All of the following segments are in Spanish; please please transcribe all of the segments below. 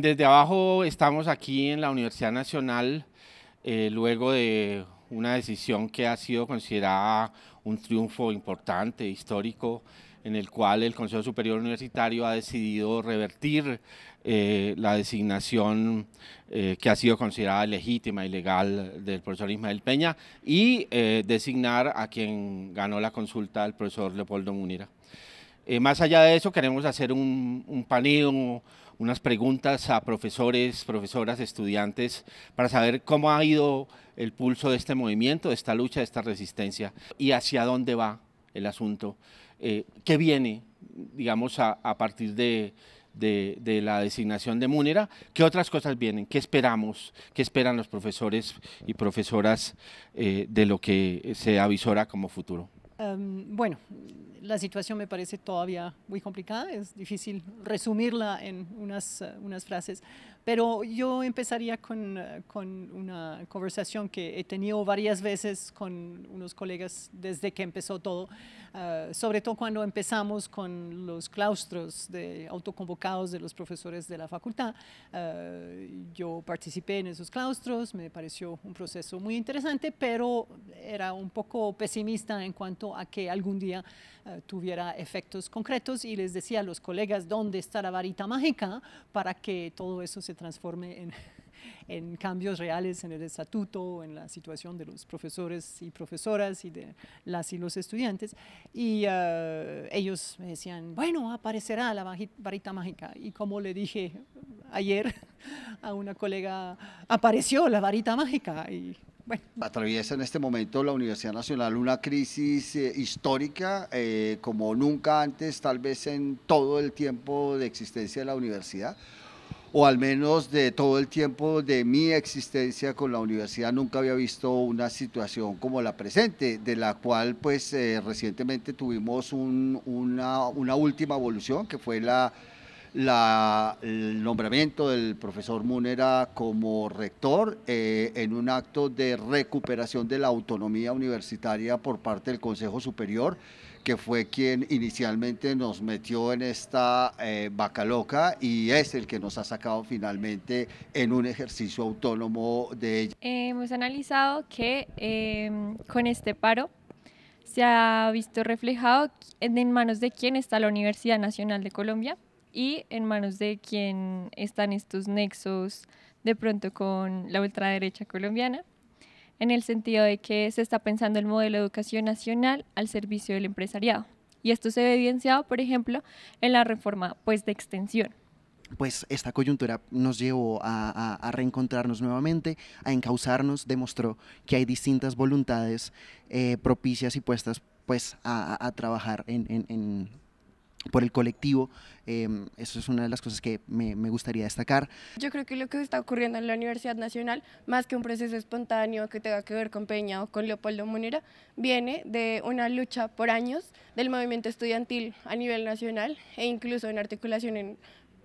Desde abajo estamos aquí en la Universidad Nacional, eh, luego de una decisión que ha sido considerada un triunfo importante, histórico, en el cual el Consejo Superior Universitario ha decidido revertir eh, la designación eh, que ha sido considerada legítima y legal del profesor Ismael Peña y eh, designar a quien ganó la consulta, el profesor Leopoldo Munira. más allá de eso, queremos hacer un, un paneo, unas preguntas a profesores, profesoras, estudiantes, para saber cómo ha ido el pulso de este movimiento, de esta lucha, de esta resistencia y hacia dónde va el asunto. Eh, qué viene, digamos, a, partir de, la designación de Múnera. ¿Qué otras cosas vienen? ¿Qué esperamos? ¿Qué esperan los profesores y profesoras eh, de lo que se avisora como futuro? Em, bueno, la situación me parece todavía muy complicada, es difícil resumirla en unas, eh, unas frases, pero yo empezaría con, eh, con, una conversación que he tenido varias veces con unos colegas desde que empezó todo, eh, sobre todo cuando empezamos con los claustros de autoconvocados de los profesores de la facultad. yo participé en esos claustros, me pareció un proceso muy interesante, pero era un poco pesimista en cuanto a que algún día eh, tuviera efectos concretos y les decía a los colegas dónde está la varita mágica para que todo eso se transforme en, cambios reales en el estatuto, en la situación de los profesores y profesoras y de las y los estudiantes. Y eh, ellos me decían, bueno, aparecerá la varita mágica. Y como le dije ayer a una colega, apareció la varita mágica. Y bueno. Atraviesa en este momento la Universidad Nacional una crisis eh, histórica eh, como nunca antes, tal vez en todo el tiempo de existencia de la universidad o al menos de todo el tiempo de mi existencia con la universidad nunca había visto una situación como la presente, de la cual pues eh, recientemente tuvimos una, una última evolución que fue la el nombramiento del profesor Munera como rector eh, en un acto de recuperación de la autonomía universitaria por parte del Consejo Superior, que fue quien inicialmente nos metió en esta eh, loca y es el que nos ha sacado finalmente en un ejercicio autónomo de ella. Eh, hemos analizado que em, con este paro se ha visto reflejado en manos de quién está la Universidad Nacional de Colombia, y en manos de quien están estos nexos de pronto con la ultraderecha colombiana, en el sentido de que se está pensando el modelo de educación nacional al servicio del empresariado. Y esto se ve evidenciado, por ejemplo, en la reforma pues, de extensión, pues esta coyuntura nos llevó a, reencontrarnos nuevamente, a encauzarnos, demostró que hay distintas voluntades eh, propicias y puestas pues a, trabajar en por el colectivo. Em, eso es una de las cosas que me, gustaría destacar. Yo creo que lo que está ocurriendo en la Universidad Nacional, más que un proceso espontáneo que tenga que ver con Peña o con Leopoldo Munera, viene de una lucha por años del movimiento estudiantil a nivel nacional e incluso en articulación en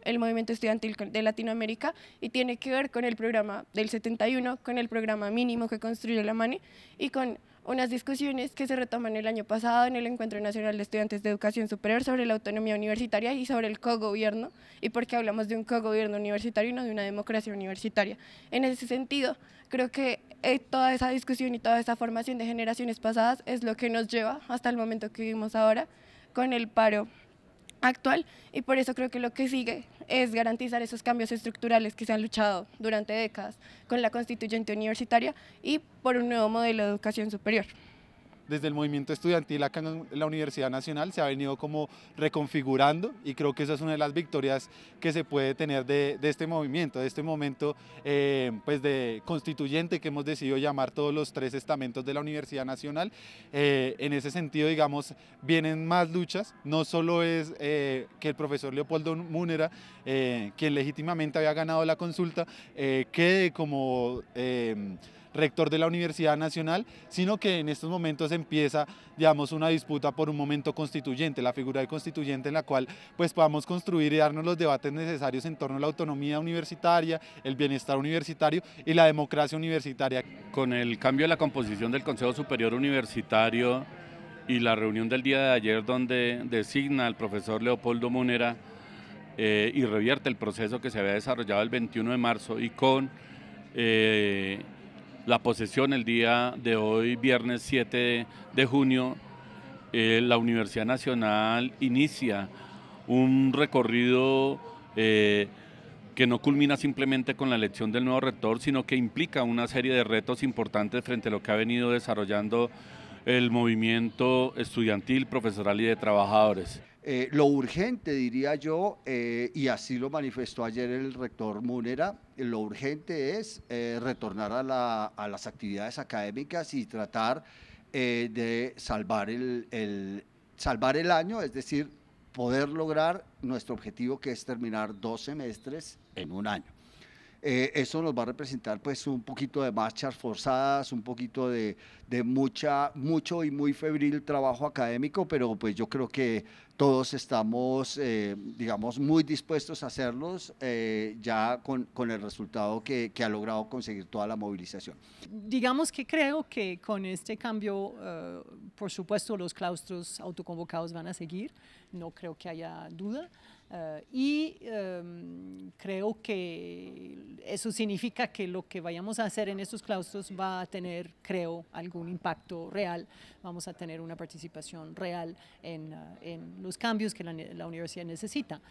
el movimiento estudiantil de Latinoamérica y tiene que ver con el programa del 71, con el programa mínimo que construyó la MANE y con unas discusiones que se retoman el año pasado en el Encuentro Nacional de Estudiantes de Educación Superior sobre la autonomía universitaria y sobre el cogobierno y por qué hablamos de un cogobierno universitario y no de una democracia universitaria. En ese sentido, creo que eh, toda esa discusión y toda esa formación de generaciones pasadas es lo que nos lleva hasta el momento que vivimos ahora con el paro actual y por eso creo que lo que sigue es garantizar esos cambios estructurales que se han luchado durante décadas con la constituyente universitaria y por un nuevo modelo de educación superior desde el movimiento estudiantil acá en la Universidad Nacional se ha venido como reconfigurando y creo que esa es una de las victorias que se puede tener de, este movimiento, de este momento eh, pues de constituyente que hemos decidido llamar todos los tres estamentos de la Universidad Nacional. Eh, en ese sentido, digamos, vienen más luchas, no solo es eh, que el profesor Leopoldo Múnera, quien legítimamente había ganado la consulta, quede como rector de la Universidad Nacional, sino que en estos momentos empieza, digamos, una disputa por un momento constituyente, la figura de constituyente en la cual pues podamos construir y darnos los debates necesarios en torno a la autonomía universitaria, el bienestar universitario y la democracia universitaria. Con el cambio de la composición del Consejo Superior Universitario y la reunión del día de ayer donde designa al profesor Leopoldo Munera, eh, y revierte el proceso que se había desarrollado el 21 de marzo y con eh, la posesión el día de hoy, viernes 7 de junio, eh, la Universidad Nacional inicia un recorrido eh, que no culmina simplemente con la elección del nuevo rector, sino que implica una serie de retos importantes frente a lo que ha venido desarrollando el movimiento estudiantil, profesoral y de trabajadores. Eh, lo urgente, diría yo, eh, y así lo manifestó ayer el rector Munera, lo urgente es eh, retornar a, las actividades académicas y tratar de salvar el, salvar el año, es decir, poder lograr nuestro objetivo que es terminar dos semestres en un año. eso nos va a representar pues un poquito de marchas forzadas, un poquito de, de, mucha, mucho y muy febril trabajo académico, pero pues yo creo que todos estamos, eh, digamos, muy dispuestos a hacerlos eh, ya con, el resultado que, ha logrado conseguir toda la movilización. Digamos que creo que con este cambio, eh, por supuesto, los claustros autoconvocados van a seguir, no creo que haya duda. Eh, y em, creo que eso significa que lo que vayamos a hacer en estos claustros va a tener, creo, algún impacto real. Vamos a tener una participación real en, eh, en los cambios que la, universidad necesita.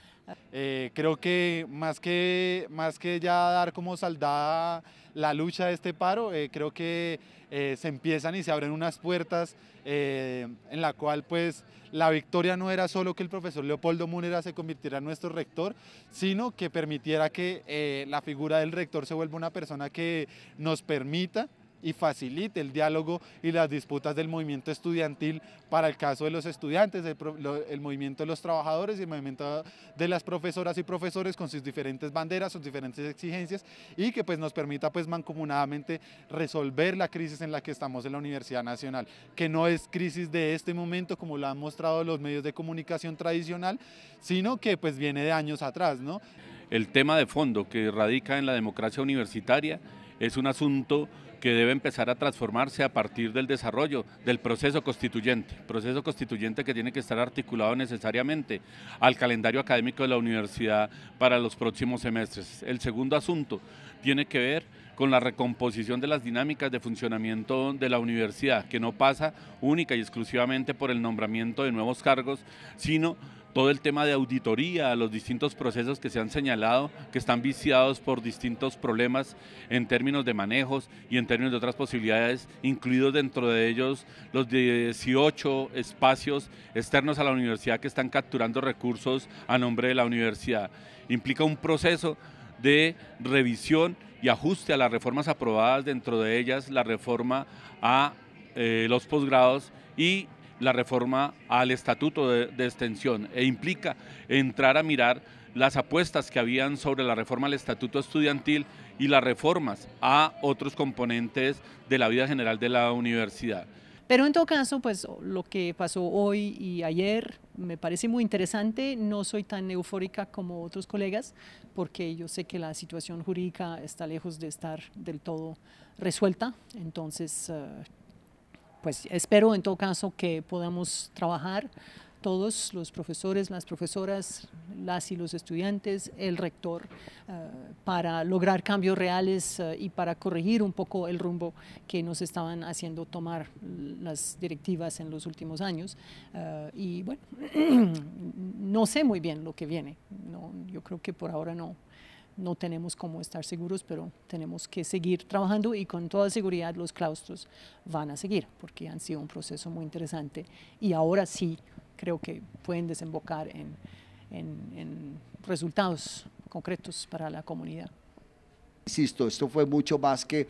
Eh, creo que más, que más que ya dar como saldada la lucha de este paro, creo que eh, se empiezan y se abren unas puertas eh, en la cual pues la victoria no era solo que el profesor Leopoldo Múnera se convirtiera en nuestro rector, sino que permitiera que eh, la figura del rector se vuelva una persona que nos permita y facilite el diálogo y las disputas del movimiento estudiantil para el caso de los estudiantes, el, movimiento de los trabajadores y el movimiento de las profesoras y profesores con sus diferentes banderas, sus diferentes exigencias y que pues nos permita pues mancomunadamente resolver la crisis en la que estamos en la Universidad Nacional, que no es crisis de este momento como lo han mostrado los medios de comunicación tradicional, sino que pues viene de años atrás, ¿no? El tema de fondo que radica en la democracia universitaria es un asunto que debe empezar a transformarse a partir del desarrollo del proceso constituyente, proceso constituyente que tiene que estar articulado necesariamente al calendario académico de la universidad para los próximos semestres. El segundo asunto tiene que ver con la recomposición de las dinámicas de funcionamiento de la universidad, que no pasa única y exclusivamente por el nombramiento de nuevos cargos, sino todo el tema de auditoría, los distintos procesos que se han señalado, que están viciados por distintos problemas en términos de manejos y en términos de otras posibilidades, incluidos dentro de ellos los 18 espacios externos a la universidad que están capturando recursos a nombre de la universidad. Implica un proceso de revisión y ajuste a las reformas aprobadas, dentro de ellas la reforma a eh, los posgrados y la reforma al estatuto de, extensión e implica entrar a mirar las apuestas que habían sobre la reforma al estatuto estudiantil y las reformas a otros componentes de la vida general de la universidad. Pero en todo caso, pues lo que pasó hoy y ayer me parece muy interesante. No soy tan eufórica como otros colegas porque yo sé que la situación jurídica está lejos de estar del todo resuelta. Entonces, eh, pues espero en todo caso que podamos trabajar todos los profesores, las profesoras, las y los estudiantes, el rector, eh, para lograr cambios reales eh, y para corregir un poco el rumbo que nos estaban haciendo tomar las directivas en los últimos años. Eh, y bueno, no sé muy bien lo que viene, no, yo creo que por ahora no, no tenemos cómo estar seguros, pero tenemos que seguir trabajando y con toda seguridad los claustros van a seguir porque han sido un proceso muy interesante y ahora sí creo que pueden desembocar en, en, resultados concretos para la comunidad. Insisto, esto fue mucho más que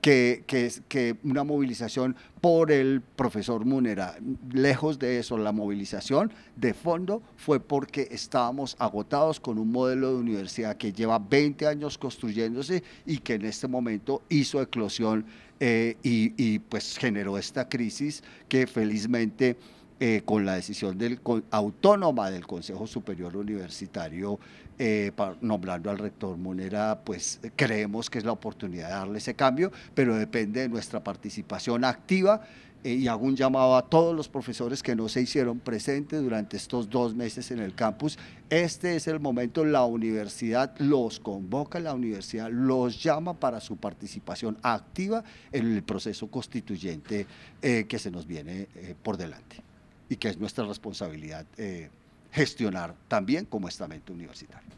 que, que, una movilización por el profesor Munera. Lejos de eso, la movilización de fondo fue porque estábamos agotados con un modelo de universidad que lleva 20 años construyéndose y que en este momento hizo eclosión eh, y, y pues generó esta crisis que felizmente eh, con la decisión del, autónoma del Consejo Superior Universitario eh, nombrando al rector Monera, pues creemos que es la oportunidad de darle ese cambio, pero depende de nuestra participación activa eh, y hago un llamado a todos los profesores que no se hicieron presentes durante estos dos meses en el campus. Este es el momento, la universidad los convoca, la universidad los llama para su participación activa en el proceso constituyente que se nos viene por delante y que es nuestra responsabilidad eh, gestionar también como estamento universitario.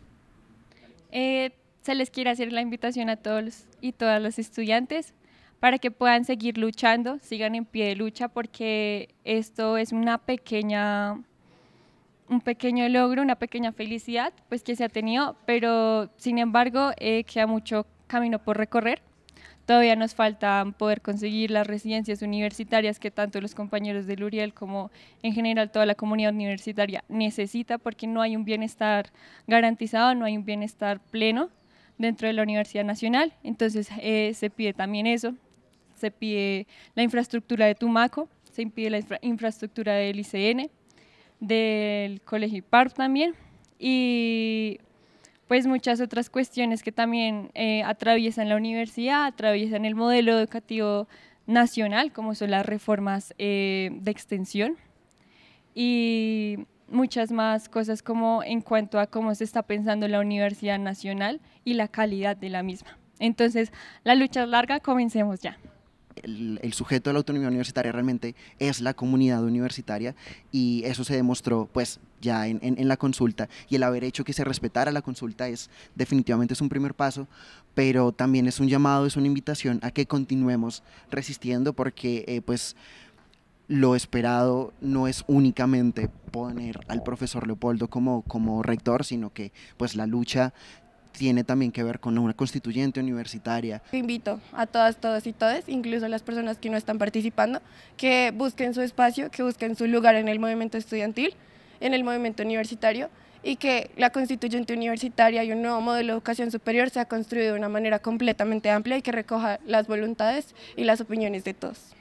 Eh, se les quiere hacer la invitación a todos y todas los estudiantes para que puedan seguir luchando, sigan en pie de lucha, porque esto es una pequeña, un pequeño logro, una pequeña felicidad pues, que se ha tenido, pero sin embargo eh, queda mucho camino por recorrer Todavía nos falta poder conseguir las residencias universitarias que tanto los compañeros de Luriel como en general toda la comunidad universitaria necesita porque no hay un bienestar garantizado, no hay un bienestar pleno dentro de la Universidad Nacional. Entonces eh, se pide también eso, se pide la infraestructura de Tumaco, se impide la infraestructura del ICN, del Colegio IPARP también y pues muchas otras cuestiones que también eh, atraviesan la universidad, atraviesan el modelo educativo nacional, como son las reformas eh, de extensión y muchas más cosas como en cuanto a cómo se está pensando la universidad nacional y la calidad de la misma. Entonces, la lucha es larga, comencemos ya el, sujeto de la autonomía universitaria realmente es la comunidad universitaria y eso se demostró pues ya en, la consulta y el haber hecho que se respetara la consulta es definitivamente es un primer paso, pero también es un llamado, es una invitación a que continuemos resistiendo porque eh, pues lo esperado no es únicamente poner al profesor Leopoldo como, como rector, sino que pues la lucha tiene también que ver con una constituyente universitaria. Invito a todas, todas y todas, incluso a las personas que no están participando, que busquen su espacio, que busquen su lugar en el movimiento estudiantil, en el movimiento universitario y que la constituyente universitaria y un nuevo modelo de educación superior sea construido de una manera completamente amplia y que recoja las voluntades y las opiniones de todos.